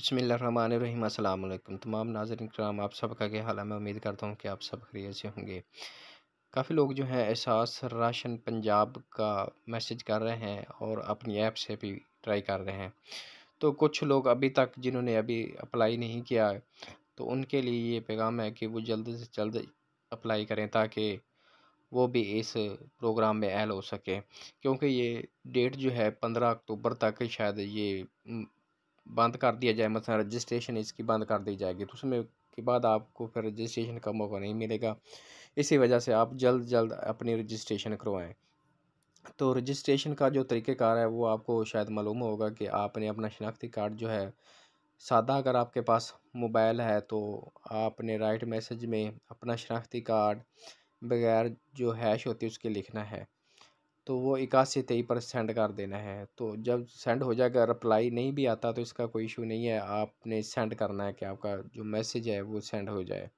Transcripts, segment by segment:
बसमीम अल्लाम तमाम नाजरन कराम आप सबका क्या हाल है मैं उम्मीद करता हूँ कि आप सब खरीत से होंगे काफ़ी लोग जो हैं एहसास राशन पंजाब का मैसेज कर रहे हैं और अपनी ऐप से भी ट्राई कर रहे हैं तो कुछ लोग अभी तक जिन्होंने अभी अप्लाई नहीं किया तो उनके लिए ये पैगाम है कि वो जल्द से जल्द अप्लाई करें ताकि वो भी इस प्रोग्राम में एल हो सके क्योंकि ये डेट जो है पंद्रह अक्टूबर तक शायद ये बंद कर दिया जाए मतलब रजिस्ट्रेशन इसकी बंद कर दी जाएगी तो उसमें के बाद आपको फिर रजिस्ट्रेशन का मौका नहीं मिलेगा इसी वजह से आप जल्द जल्द अपनी रजिस्ट्रेशन करवाएं तो रजिस्ट्रेशन का जो तरीक़ेकार है वो आपको शायद मालूम होगा कि आपने अपना शनाख्ती कार्ड जो है सादा अगर आपके पास मोबाइल है तो आपने राइट मैसेज में अपना शनाख्ती कार्ड बगैर जो हैश होती है उसके लिखना है तो वो इक्यासी तेई पर सेंड कर देना है तो जब सेंड हो जाएगा रिप्लाई नहीं भी आता तो इसका कोई इशू नहीं है आपने सेंड करना है कि आपका जो मैसेज है वो सेंड हो जाए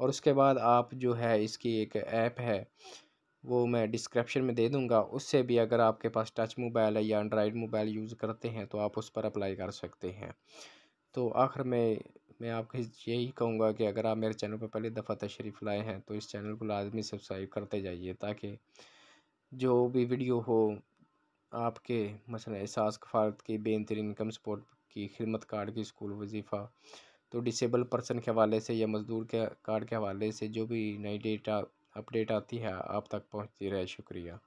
और उसके बाद आप जो है इसकी एक ऐप है वो मैं डिस्क्रिप्शन में दे दूंगा उससे भी अगर आपके पास टच मोबाइल है या एंड्राइड मोबाइल यूज़ करते हैं तो आप उस पर अप्लाई कर सकते हैं तो आखिर में मैं आपको यही कहूँगा कि अगर आप मेरे चैनल पर पहली दफ़ा तशरीफ़ लाए हैं तो इस चैनल को लाजमी सब्सक्राइब करते जाइए ताकि जो भी वीडियो हो आपके मसल एहसास कफारत की बेहतरीन इनकम सपोर्ट की खिदमत कार्ड की स्कूल वजीफ़ा तो डिसेबल पर्सन के हवाले से या मज़दूर के कार्ड के हवाले से जो भी नई डेटा अपडेट आती है आप तक पहुँचती रहे शुक्रिया